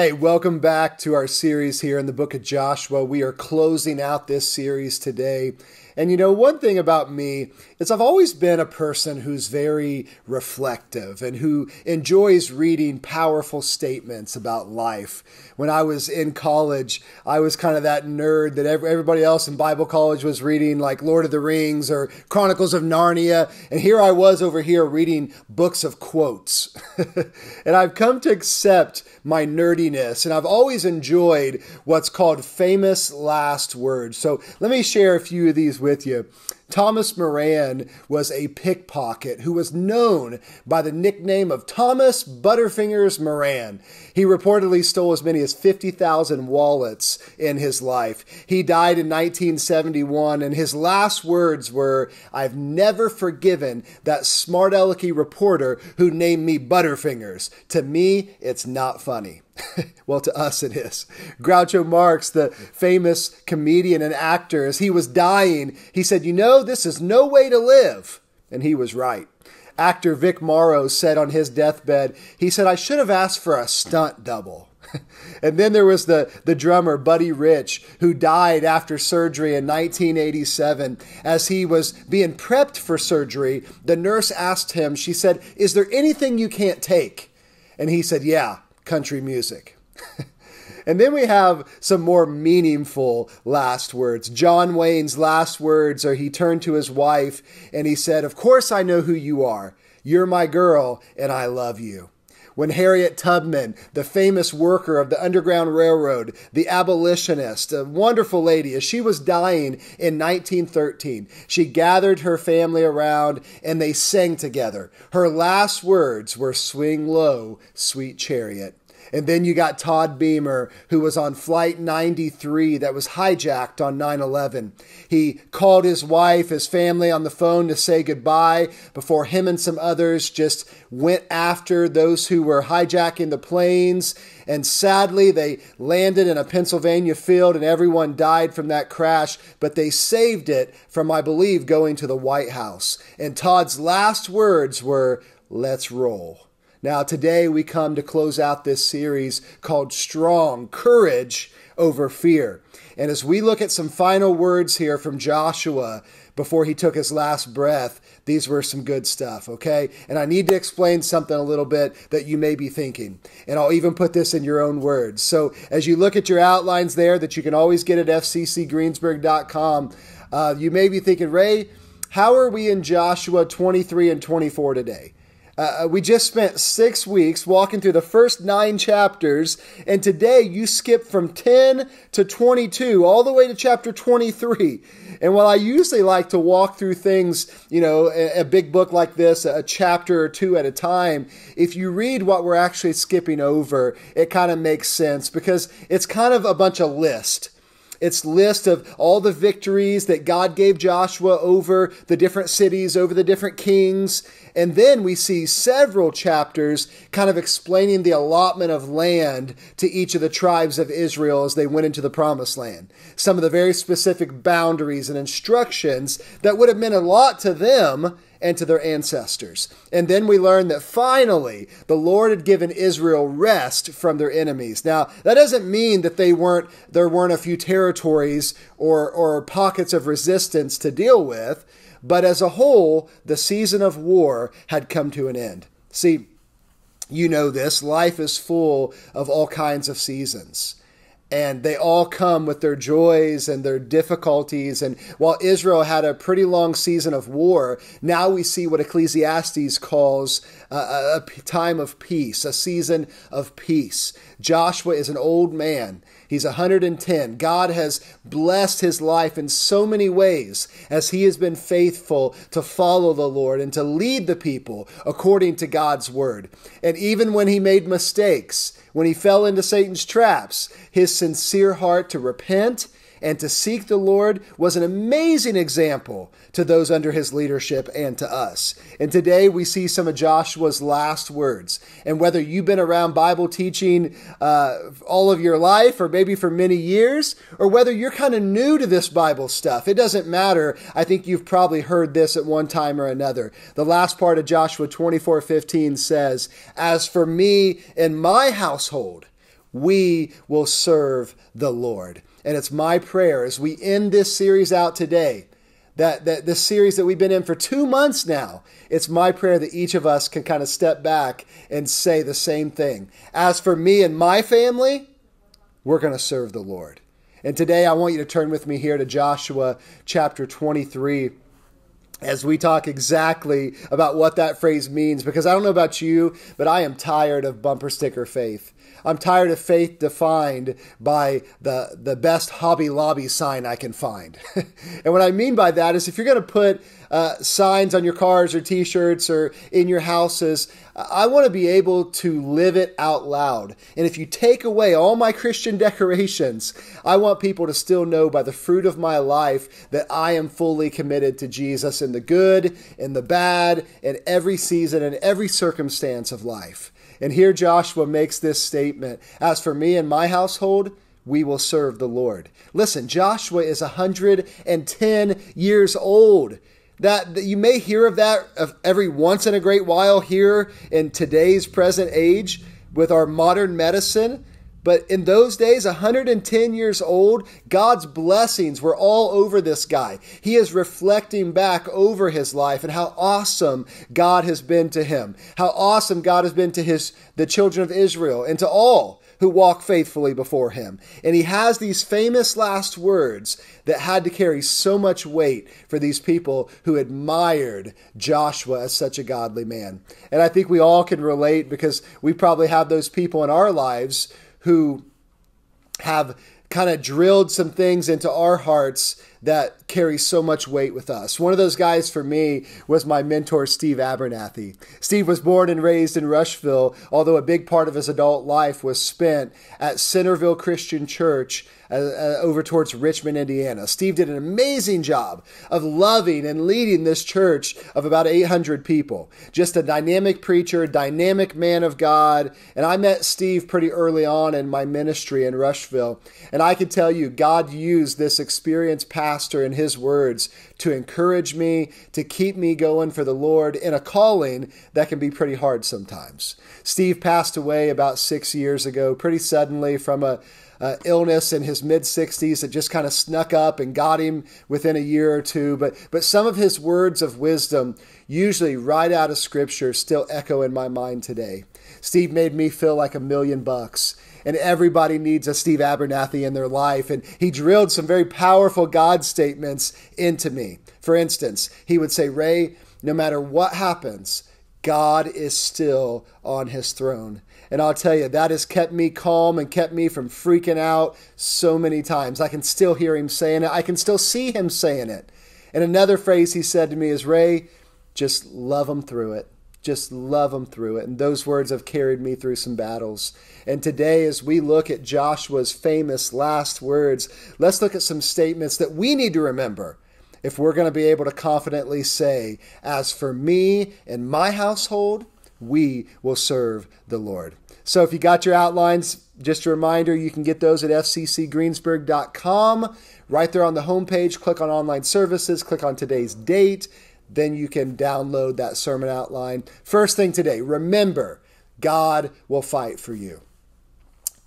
Hey, welcome back to our series here in the book of Joshua. We are closing out this series today and you know, one thing about me is I've always been a person who's very reflective and who enjoys reading powerful statements about life. When I was in college, I was kind of that nerd that everybody else in Bible college was reading, like Lord of the Rings or Chronicles of Narnia. And here I was over here reading books of quotes. and I've come to accept my nerdiness, and I've always enjoyed what's called famous last words. So let me share a few of these with with you. Thomas Moran was a pickpocket who was known by the nickname of Thomas Butterfingers Moran. He reportedly stole as many as 50,000 wallets in his life. He died in 1971, and his last words were, I've never forgiven that smart alecky reporter who named me Butterfingers. To me, it's not funny. well, to us it is. Groucho Marx, the famous comedian and actor, as he was dying, he said, You know, Oh, this is no way to live. And he was right. Actor Vic Morrow said on his deathbed, he said, I should have asked for a stunt double. and then there was the, the drummer, Buddy Rich, who died after surgery in 1987. As he was being prepped for surgery, the nurse asked him, she said, Is there anything you can't take? And he said, Yeah, country music. And then we have some more meaningful last words. John Wayne's last words are he turned to his wife and he said, Of course I know who you are. You're my girl and I love you when Harriet Tubman, the famous worker of the Underground Railroad, the abolitionist, a wonderful lady, as she was dying in 1913, she gathered her family around and they sang together. Her last words were Swing Low, Sweet Chariot. And then you got Todd Beamer, who was on Flight 93 that was hijacked on 9 11. He called his wife, his family on the phone to say goodbye before him and some others just went after those who were hijacking the planes. And sadly, they landed in a Pennsylvania field and everyone died from that crash, but they saved it from, I believe, going to the White House. And Todd's last words were, Let's roll. Now, today we come to close out this series called Strong Courage Over Fear. And as we look at some final words here from Joshua before he took his last breath, these were some good stuff, okay? And I need to explain something a little bit that you may be thinking. And I'll even put this in your own words. So as you look at your outlines there that you can always get at fccgreensburg.com, uh, you may be thinking, Ray, how are we in Joshua 23 and 24 today? Uh, we just spent six weeks walking through the first nine chapters, and today you skip from 10 to 22, all the way to chapter 23. And while I usually like to walk through things, you know, a, a big book like this, a chapter or two at a time, if you read what we're actually skipping over, it kind of makes sense because it's kind of a bunch of lists its list of all the victories that God gave Joshua over the different cities, over the different kings. And then we see several chapters kind of explaining the allotment of land to each of the tribes of Israel as they went into the promised land. Some of the very specific boundaries and instructions that would have meant a lot to them and to their ancestors. And then we learn that finally the Lord had given Israel rest from their enemies. Now, that doesn't mean that they weren't there weren't a few territories or or pockets of resistance to deal with, but as a whole, the season of war had come to an end. See, you know this, life is full of all kinds of seasons and they all come with their joys and their difficulties. And while Israel had a pretty long season of war, now we see what Ecclesiastes calls a, a time of peace, a season of peace. Joshua is an old man. He's 110. God has blessed his life in so many ways as he has been faithful to follow the Lord and to lead the people according to God's word. And even when he made mistakes, when he fell into Satan's traps, his sincere heart to repent and to seek the Lord was an amazing example to those under his leadership and to us. And today we see some of Joshua's last words. And whether you've been around Bible teaching uh, all of your life or maybe for many years, or whether you're kind of new to this Bible stuff, it doesn't matter. I think you've probably heard this at one time or another. The last part of Joshua 24 15 says, As for me and my household, we will serve the Lord. And it's my prayer as we end this series out today, that, that this series that we've been in for two months now, it's my prayer that each of us can kind of step back and say the same thing. As for me and my family, we're going to serve the Lord. And today I want you to turn with me here to Joshua chapter 23 as we talk exactly about what that phrase means because I don't know about you, but I am tired of bumper sticker faith. I'm tired of faith defined by the the best Hobby Lobby sign I can find. and what I mean by that is if you're going to put uh, signs on your cars or T-shirts or in your houses, I want to be able to live it out loud. And if you take away all my Christian decorations, I want people to still know by the fruit of my life that I am fully committed to Jesus in the good, in the bad, in every season, in every circumstance of life. And here Joshua makes this statement As for me and my household, we will serve the Lord. Listen, Joshua is 110 years old. That, that you may hear of that of every once in a great while here in today's present age with our modern medicine but in those days, 110 years old, God's blessings were all over this guy. He is reflecting back over his life and how awesome God has been to him, how awesome God has been to his the children of Israel and to all who walk faithfully before him. And he has these famous last words that had to carry so much weight for these people who admired Joshua as such a godly man. And I think we all can relate because we probably have those people in our lives who have kind of drilled some things into our hearts that carries so much weight with us. One of those guys for me was my mentor, Steve Abernathy. Steve was born and raised in Rushville, although a big part of his adult life was spent at Centerville Christian Church uh, uh, over towards Richmond, Indiana. Steve did an amazing job of loving and leading this church of about 800 people. Just a dynamic preacher, dynamic man of God. And I met Steve pretty early on in my ministry in Rushville. And I can tell you, God used this experience, past pastor and his words to encourage me, to keep me going for the Lord in a calling that can be pretty hard sometimes. Steve passed away about six years ago, pretty suddenly from a uh, illness in his mid 60s that just kind of snuck up and got him within a year or two. But, but some of his words of wisdom, usually right out of scripture, still echo in my mind today. Steve made me feel like a million bucks and everybody needs a Steve Abernathy in their life. And he drilled some very powerful God statements into me. For instance, he would say, Ray, no matter what happens, God is still on his throne. And I'll tell you, that has kept me calm and kept me from freaking out so many times. I can still hear him saying it, I can still see him saying it. And another phrase he said to me is, Ray, just love him through it just love them through it. And those words have carried me through some battles. And today, as we look at Joshua's famous last words, let's look at some statements that we need to remember if we're going to be able to confidently say, As for me and my household, we will serve the Lord. So if you got your outlines, just a reminder, you can get those at fccgreensburg.com. Right there on the homepage, click on online services, click on today's date then you can download that sermon outline. First thing today, remember God will fight for you.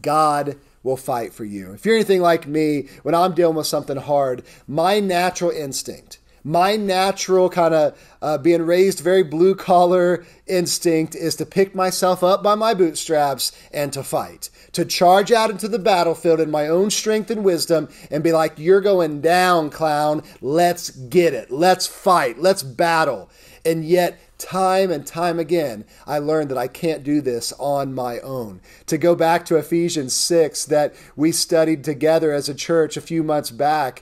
God will fight for you. If you're anything like me, when I'm dealing with something hard, my natural instinct my natural kind of uh, being raised very blue collar instinct is to pick myself up by my bootstraps and to fight, to charge out into the battlefield in my own strength and wisdom and be like, You're going down, clown. Let's get it. Let's fight. Let's battle. And yet, time and time again, I learned that I can't do this on my own. To go back to Ephesians 6 that we studied together as a church a few months back,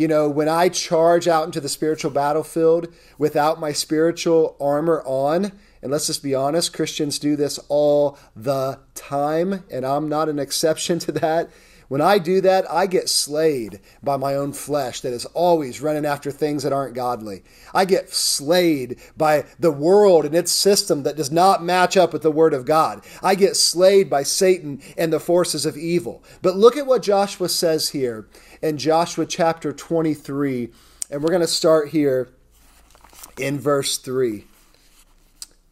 you know, when I charge out into the spiritual battlefield without my spiritual armor on, and let's just be honest, Christians do this all the time, and I'm not an exception to that. When I do that, I get slayed by my own flesh that is always running after things that aren't godly. I get slayed by the world and its system that does not match up with the Word of God. I get slayed by Satan and the forces of evil. But look at what Joshua says here in Joshua chapter 23. And we're going to start here in verse 3.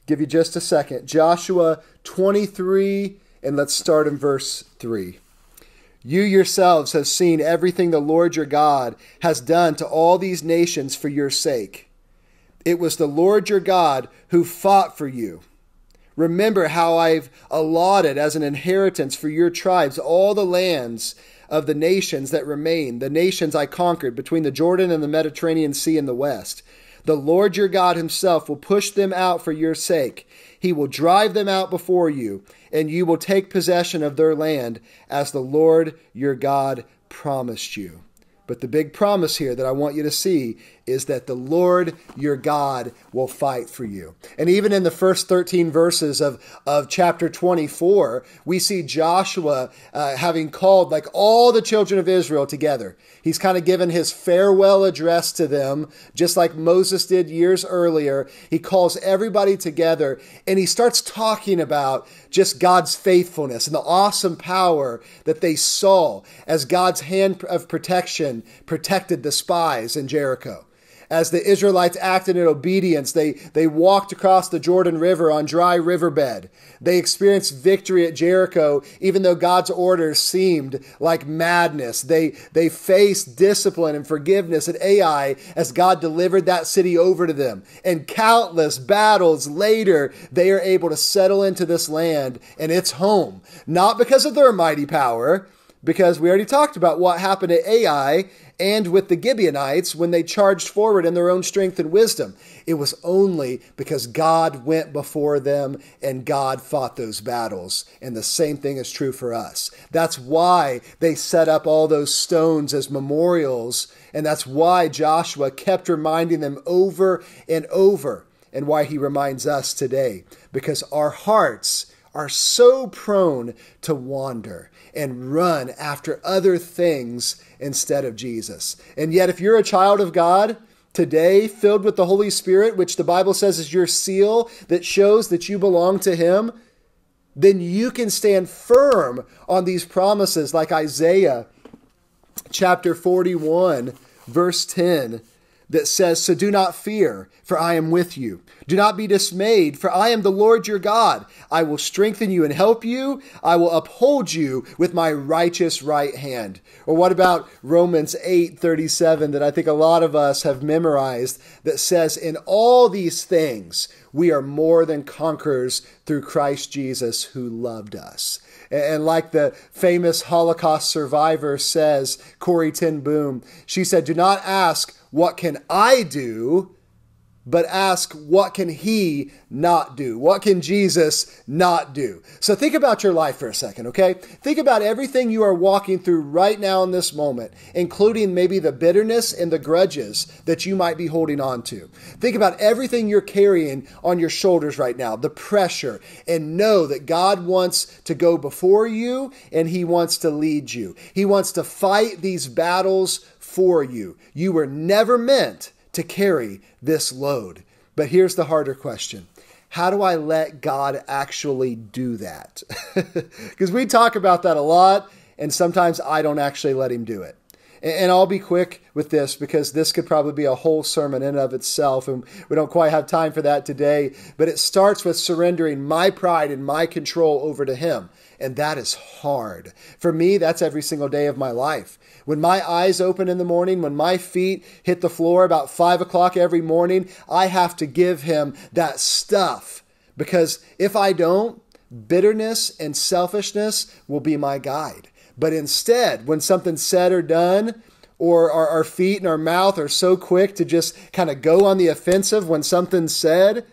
Give you just a second. Joshua 23, and let's start in verse 3. You yourselves have seen everything the Lord your God has done to all these nations for your sake. It was the Lord your God who fought for you. Remember how I've allotted as an inheritance for your tribes all the lands of the nations that remain, the nations I conquered between the Jordan and the Mediterranean Sea in the west. The Lord your God himself will push them out for your sake. He will drive them out before you, and you will take possession of their land as the Lord your God promised you. But the big promise here that I want you to see is that the Lord your God will fight for you. And even in the first 13 verses of, of chapter 24, we see Joshua uh, having called like all the children of Israel together. He's kind of given his farewell address to them, just like Moses did years earlier. He calls everybody together and he starts talking about just God's faithfulness and the awesome power that they saw as God's hand of protection protected the spies in Jericho as the Israelites acted in obedience. They, they walked across the Jordan River on dry riverbed. They experienced victory at Jericho, even though God's orders seemed like madness. They, they faced discipline and forgiveness at Ai as God delivered that city over to them. And countless battles later, they are able to settle into this land and its home, not because of their mighty power because we already talked about what happened to Ai and with the Gibeonites when they charged forward in their own strength and wisdom. It was only because God went before them and God fought those battles. And the same thing is true for us. That's why they set up all those stones as memorials. And that's why Joshua kept reminding them over and over and why he reminds us today because our hearts are so prone to wander and run after other things instead of Jesus. And yet, if you're a child of God, Today, filled with the Holy Spirit, which the Bible says is your seal that shows that you belong to Him, then you can stand firm on these promises, like Isaiah chapter 41, verse 10 that says, So do not fear, for I am with you. Do not be dismayed, for I am the Lord your God. I will strengthen you and help you. I will uphold you with my righteous right hand. Or what about Romans 8 37 that I think a lot of us have memorized that says, In all these things, we are more than conquerors through Christ Jesus who loved us. And like the famous Holocaust survivor says, Corey Ten Boom, she said, Do not ask what can I do? But ask, what can he not do? What can Jesus not do? So think about your life for a second, okay? Think about everything you are walking through right now in this moment, including maybe the bitterness and the grudges that you might be holding on to. Think about everything you're carrying on your shoulders right now, the pressure, and know that God wants to go before you and he wants to lead you. He wants to fight these battles for you. You were never meant to carry this load. But here's the harder question how do I let God actually do that? Because we talk about that a lot, and sometimes I don't actually let Him do it. And I'll be quick with this because this could probably be a whole sermon in and of itself, and we don't quite have time for that today. But it starts with surrendering my pride and my control over to Him. And that is hard. For me, that's every single day of my life. When my eyes open in the morning, when my feet hit the floor about five o'clock every morning, I have to give him that stuff. Because if I don't, bitterness and selfishness will be my guide. But instead, when something's said or done, or our, our feet and our mouth are so quick to just kind of go on the offensive when something's said,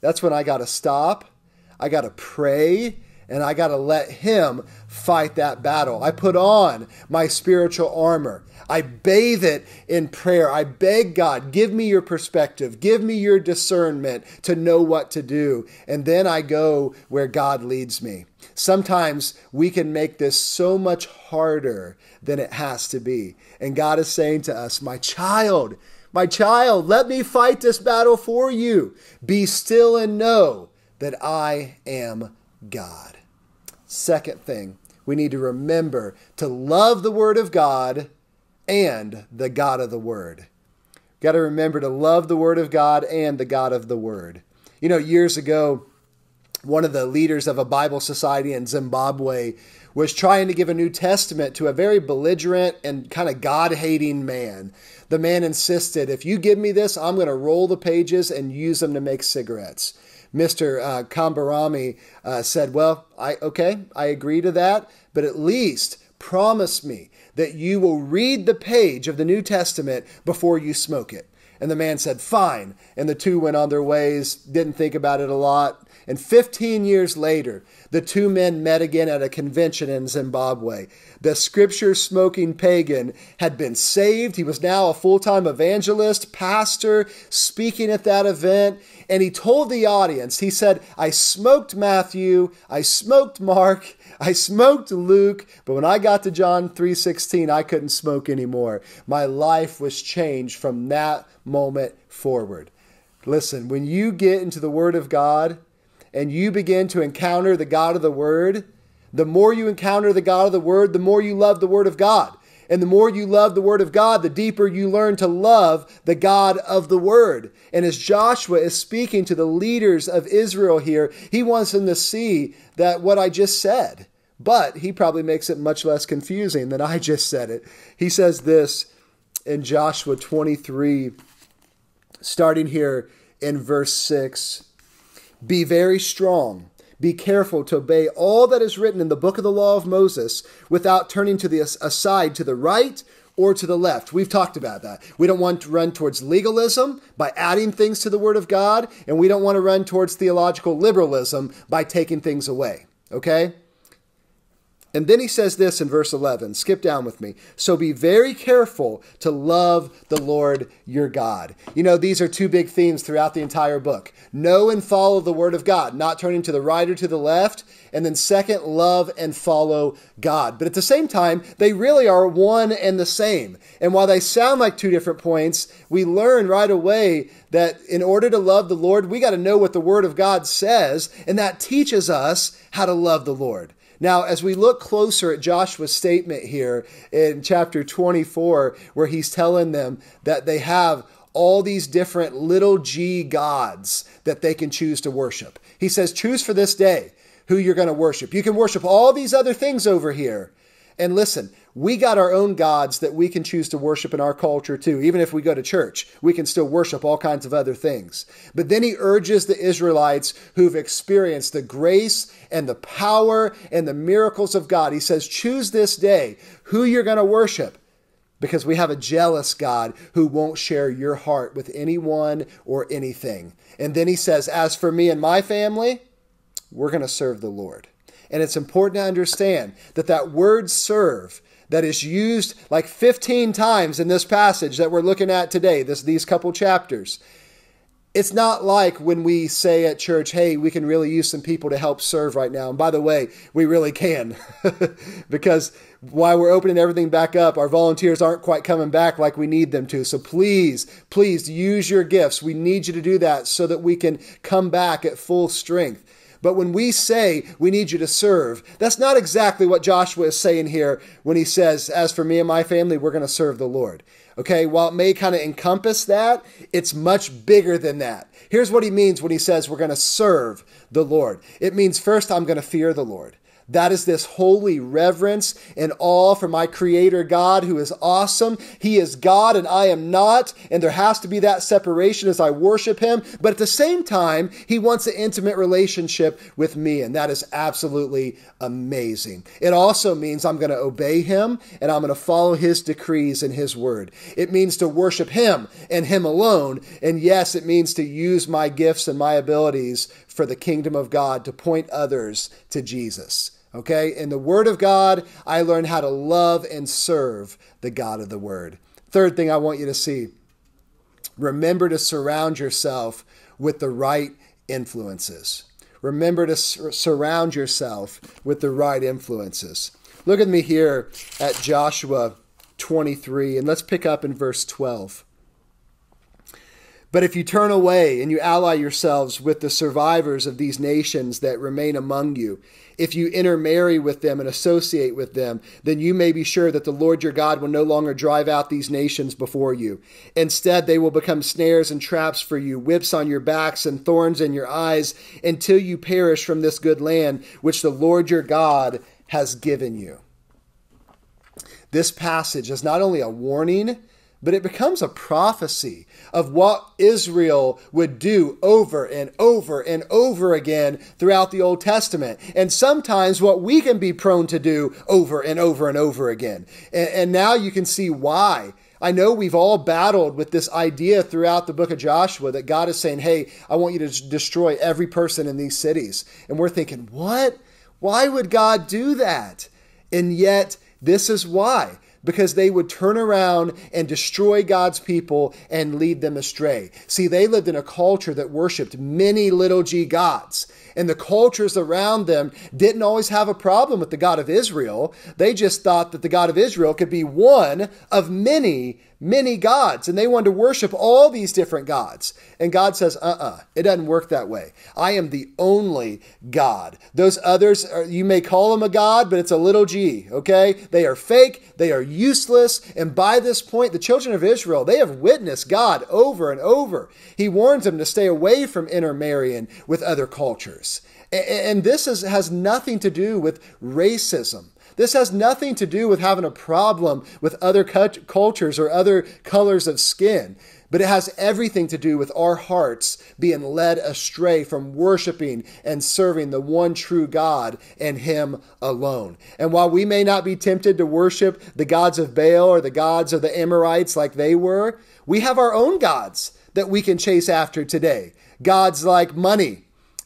that's when I got to stop. I got to pray and I got to let Him fight that battle. I put on my spiritual armor. I bathe it in prayer. I beg God, give me your perspective, give me your discernment to know what to do. And then I go where God leads me. Sometimes we can make this so much harder than it has to be. And God is saying to us, My child, my child, let me fight this battle for you. Be still and know that I am God. Second thing, we need to remember to love the Word of God and the God of the Word. Got to remember to love the Word of God and the God of the Word. You know, years ago, one of the leaders of a Bible society in Zimbabwe was trying to give a New Testament to a very belligerent and kind of God hating man. The man insisted, If you give me this, I'm going to roll the pages and use them to make cigarettes. Mr. Uh, Kambarami uh, said, Well, I okay, I agree to that, but at least promise me that you will read the page of the New Testament before you smoke it. And the man said, Fine. And the two went on their ways, didn't think about it a lot. And 15 years later, the two men met again at a convention in Zimbabwe. The scripture smoking pagan had been saved. He was now a full time evangelist, pastor, speaking at that event and he told the audience, he said, I smoked Matthew, I smoked Mark, I smoked Luke, but when I got to John 3:16, I couldn't smoke anymore. My life was changed from that moment forward. Listen, when you get into the word of God and you begin to encounter the God of the word, the more you encounter the God of the word, the more you love the word of God. And the more you love the Word of God, the deeper you learn to love the God of the Word. And as Joshua is speaking to the leaders of Israel here, he wants them to see that what I just said, but he probably makes it much less confusing than I just said it. He says this in Joshua 23, starting here in verse 6 Be very strong be careful to obey all that is written in the book of the law of Moses without turning to the aside to the right or to the left. We've talked about that. We don't want to run towards legalism by adding things to the Word of God, and we don't want to run towards theological liberalism by taking things away. Okay? And then he says this in verse 11. Skip down with me. So be very careful to love the Lord your God. You know, these are two big themes throughout the entire book. Know and follow the word of God, not turning to the right or to the left. And then, second, love and follow God. But at the same time, they really are one and the same. And while they sound like two different points, we learn right away that in order to love the Lord, we got to know what the word of God says. And that teaches us how to love the Lord. Now, as we look closer at Joshua's statement here in chapter 24, where he's telling them that they have all these different little g gods that they can choose to worship, he says, Choose for this day who you're going to worship. You can worship all these other things over here, and listen, we got our own gods that we can choose to worship in our culture too. Even if we go to church, we can still worship all kinds of other things. But then he urges the Israelites who've experienced the grace and the power and the miracles of God. He says, Choose this day who you're going to worship because we have a jealous God who won't share your heart with anyone or anything. And then he says, As for me and my family, we're going to serve the Lord. And it's important to understand that that word serve that is used like 15 times in this passage that we're looking at today, this, these couple chapters. It's not like when we say at church, hey, we can really use some people to help serve right now. And by the way, we really can. because while we're opening everything back up, our volunteers aren't quite coming back like we need them to. So please, please use your gifts. We need you to do that so that we can come back at full strength. But when we say we need you to serve, that's not exactly what Joshua is saying here when he says, As for me and my family, we're going to serve the Lord. Okay, while it may kind of encompass that, it's much bigger than that. Here's what he means when he says we're going to serve the Lord it means first, I'm going to fear the Lord. That is this holy reverence and awe for my Creator God, who is awesome. He is God and I am not. And there has to be that separation as I worship Him. But at the same time, He wants an intimate relationship with me. And that is absolutely amazing. It also means I'm going to obey Him and I'm going to follow His decrees and His word. It means to worship Him and Him alone. And yes, it means to use my gifts and my abilities for the kingdom of God to point others to Jesus. Okay? In the Word of God, I learned how to love and serve the God of the Word. Third thing I want you to see remember to surround yourself with the right influences. Remember to sur- surround yourself with the right influences. Look at me here at Joshua 23, and let's pick up in verse 12. But if you turn away and you ally yourselves with the survivors of these nations that remain among you, if you intermarry with them and associate with them, then you may be sure that the Lord your God will no longer drive out these nations before you. Instead, they will become snares and traps for you, whips on your backs and thorns in your eyes, until you perish from this good land which the Lord your God has given you. This passage is not only a warning, but it becomes a prophecy of what Israel would do over and over and over again throughout the Old Testament. And sometimes what we can be prone to do over and over and over again. And, and now you can see why. I know we've all battled with this idea throughout the book of Joshua that God is saying, Hey, I want you to destroy every person in these cities. And we're thinking, What? Why would God do that? And yet, this is why because they would turn around and destroy God's people and lead them astray. See, they lived in a culture that worshiped many little g gods, and the cultures around them didn't always have a problem with the God of Israel. They just thought that the God of Israel could be one of many many gods and they wanted to worship all these different gods. And God says, uh uh-uh, uh it doesn't work that way. I am the only God. Those others, are, uh, you may call them a God, but it's a little g, okay? They are fake, they are useless. And by this point, the children of Israel, they have witnessed God over and over. He warns them to stay away from intermarrying with other cultures. And this is, has nothing to do with racism. This has nothing to do with having a problem with other cultures or other colors of skin, but it has everything to do with our hearts being led astray from worshiping and serving the one true God and Him alone. And while we may not be tempted to worship the gods of Baal or the gods of the Amorites like they were, we have our own gods that we can chase after today. Gods like money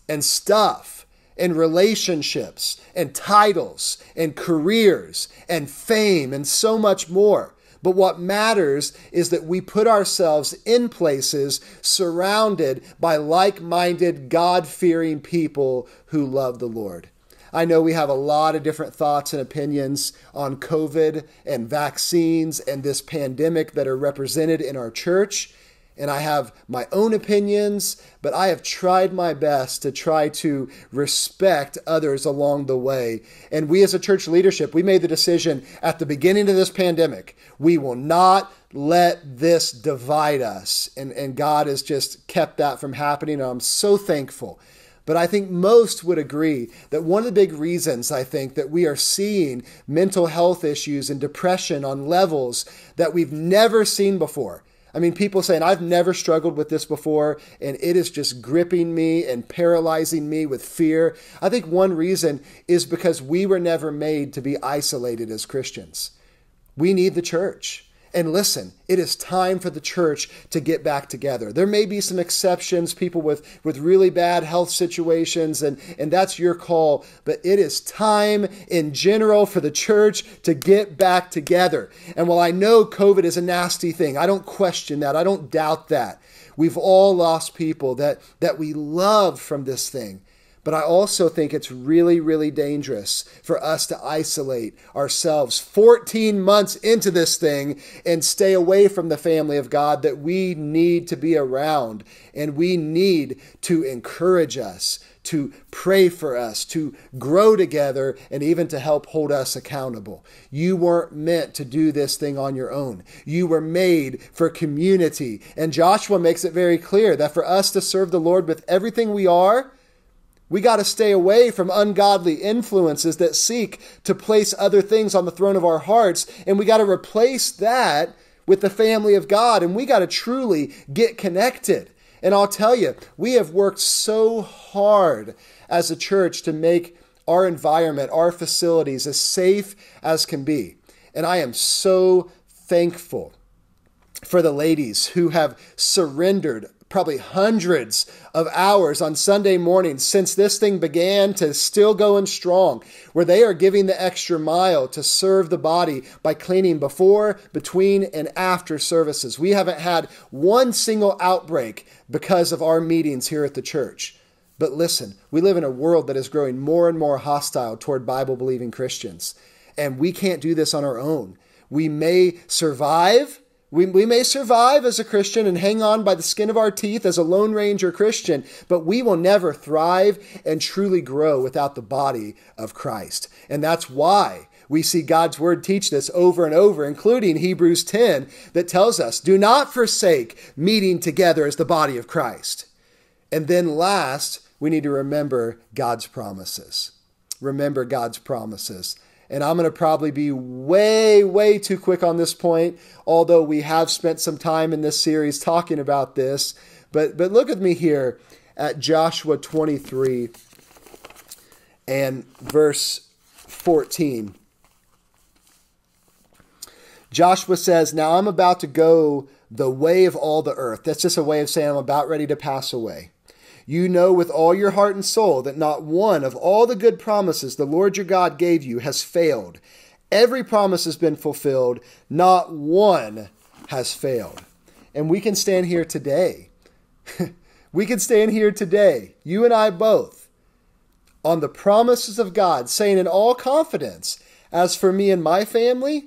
and stuff and relationships and titles and careers and fame and so much more. But what matters is that we put ourselves in places surrounded by like minded, God fearing people who love the Lord. I know we have a lot of different thoughts and opinions on COVID and vaccines and this pandemic that are represented in our church and I have my own opinions, but I have tried my best to try to respect others along the way. And we as a church leadership, we made the decision at the beginning of this pandemic we will not let this divide us. And, and God has just kept that from happening. And I'm so thankful. But I think most would agree that one of the big reasons I think that we are seeing mental health issues and depression on levels that we've never seen before I mean, people saying, I've never struggled with this before, and it is just gripping me and paralyzing me with fear. I think one reason is because we were never made to be isolated as Christians. We need the church. And listen, it is time for the church to get back together. There may be some exceptions, people with, with really bad health situations, and, and that's your call. But it is time in general for the church to get back together. And while I know COVID is a nasty thing, I don't question that, I don't doubt that. We've all lost people that, that we love from this thing. But I also think it's really, really dangerous for us to isolate ourselves 14 months into this thing and stay away from the family of God that we need to be around and we need to encourage us to pray for us, to grow together, and even to help hold us accountable. You weren't meant to do this thing on your own. You were made for community. And Joshua makes it very clear that for us to serve the Lord with everything we are, we got to stay away from ungodly influences that seek to place other things on the throne of our hearts. And we got to replace that with the family of God. And we got to truly get connected. And I'll tell you, we have worked so hard as a church to make our environment, our facilities as safe as can be. And I am so thankful for the ladies who have surrendered probably hundreds of hours on Sunday mornings since this thing began to still going strong, where they are giving the extra mile to serve the body by cleaning before, between, and after services. We haven't had one single outbreak because of our meetings here at the church. But listen, we live in a world that is growing more and more hostile toward Bible believing Christians. And we can't do this on our own. We may survive we, we may survive as a Christian and hang on by the skin of our teeth as a Lone Ranger Christian, but we will never thrive and truly grow without the body of Christ. And that's why we see God's word teach this over and over, including Hebrews 10, that tells us do not forsake meeting together as the body of Christ. And then last, we need to remember God's promises. Remember God's promises and I'm going to probably be way, way too quick on this point, although we have spent some time in this series talking about this. But, but look at me here at Joshua 23 and verse 14. Joshua says, Now I'm about to go the way of all the earth. That's just a way of saying I'm about ready to pass away. You know with all your heart and soul that not one of all the good promises the Lord your God gave you has failed. Every promise has been fulfilled, not one has failed. And we can stand here today. we can stand here today, you and I both, on the promises of God, saying in all confidence, as for me and my family,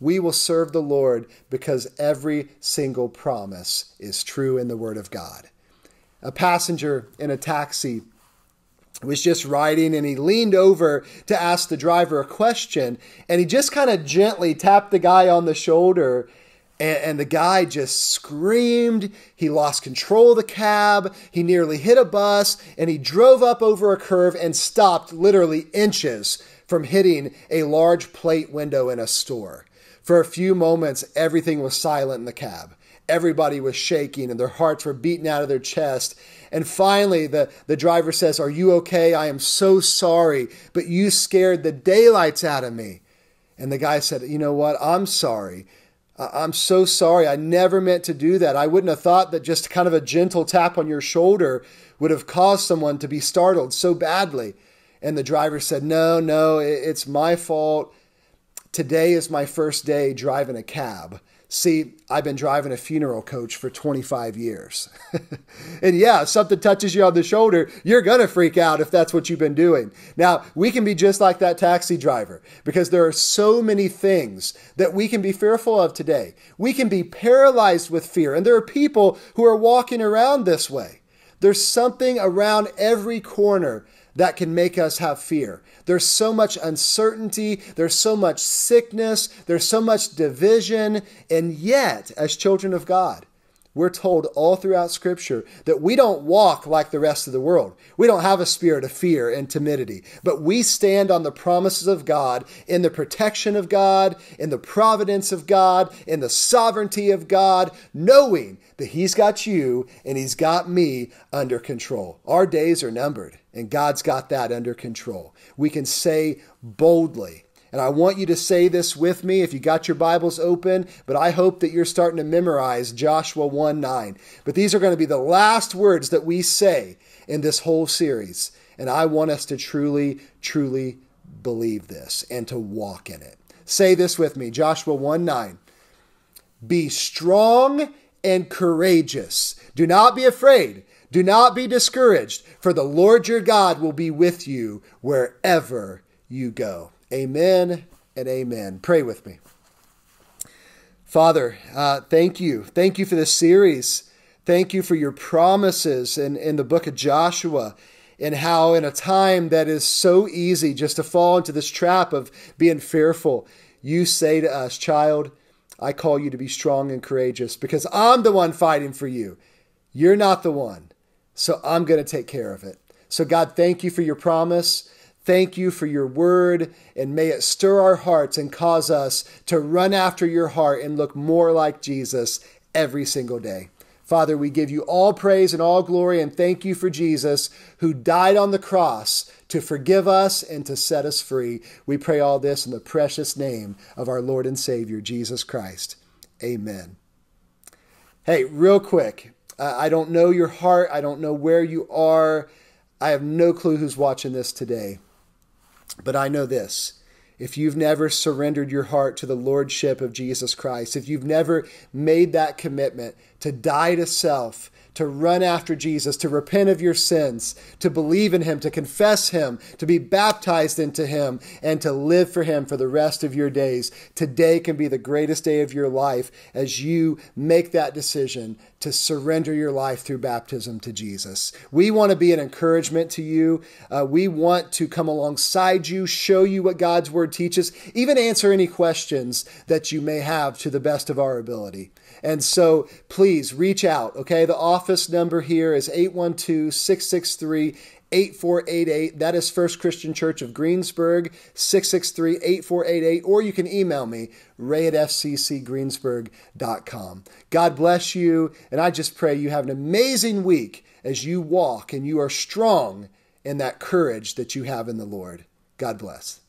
we will serve the Lord because every single promise is true in the Word of God a passenger in a taxi was just riding and he leaned over to ask the driver a question and he just kind of gently tapped the guy on the shoulder and, and, the guy just screamed he lost control of the cab he nearly hit a bus and he drove up over a curve and stopped literally inches from hitting a large plate window in a store for a few moments everything was silent in the cab everybody was shaking and their hearts were beating out of their chest. And finally, the, the driver says, Are you okay? I am so sorry, but you scared the daylights out of me. And the guy said, You know what? I'm sorry. I'm so sorry. I never meant to do that. I wouldn't have thought that just kind of a gentle tap on your shoulder would have caused someone to be startled so badly. And the driver said, No, no, it's my fault. Today is my first day driving a cab. See, I've been driving a funeral coach for 25 years. and yeah, something touches you on the shoulder, you're going to freak out if that's what you've been doing. Now, we can be just like that taxi driver because there are so many things that we can be fearful of today. We can be paralyzed with fear, and there are people who are walking around this way. There's something around every corner that can make us have fear. There's so much uncertainty, there's so much sickness, there's so much division, and yet, as children of God, we're told all throughout Scripture that we don't walk like the rest of the world. We don't have a spirit of fear and timidity, but we stand on the promises of God, in the protection of God, in the providence of God, in the sovereignty of God, knowing that He's got you and He's got me under control. Our days are numbered, and God's got that under control. We can say boldly, and I want you to say this with me if you got your Bibles open, but I hope that you're starting to memorize Joshua 1 9. But these are going to be the last words that we say in this whole series. And I want us to truly, truly believe this and to walk in it. Say this with me Joshua 1 9. Be strong and courageous. Do not be afraid. Do not be discouraged, for the Lord your God will be with you wherever you go. Amen and amen. Pray with me. Father, uh, thank you. Thank you for this series. Thank you for your promises in, in the book of Joshua and how, in a time that is so easy just to fall into this trap of being fearful, you say to us, Child, I call you to be strong and courageous because I'm the one fighting for you. You're not the one. So I'm going to take care of it. So, God, thank you for your promise thank you for your word, and may it stir our hearts and cause us to run after your heart and look more like Jesus every single day. Father, we give you all praise and all glory and thank you for Jesus who died on the cross to forgive us and to set us free. We pray all this in the precious name of our Lord and Savior, Jesus Christ. Amen. Hey, real quick, I don't know your heart, I don't know where you are, I have no clue who's watching this today. But I know this if you've never surrendered your heart to the lordship of Jesus Christ, if you've never made that commitment to die to self, to run after Jesus, to repent of your sins, to believe in him, to confess him, to be baptized into him, and to live for him for the rest of your days, today can be the greatest day of your life as you make that decision to surrender your life through baptism to Jesus. We want to be an encouragement to you. Uh, we want to come alongside you, show you what God's word teaches, even answer any questions that you may have to the best of our ability. And so please reach out, okay? The office number here is 812 663 8488. That is First Christian Church of Greensburg, 663 8488. Or you can email me, ray at fccgreensburg.com. God bless you. And I just pray you have an amazing week as you walk and you are strong in that courage that you have in the Lord. God bless.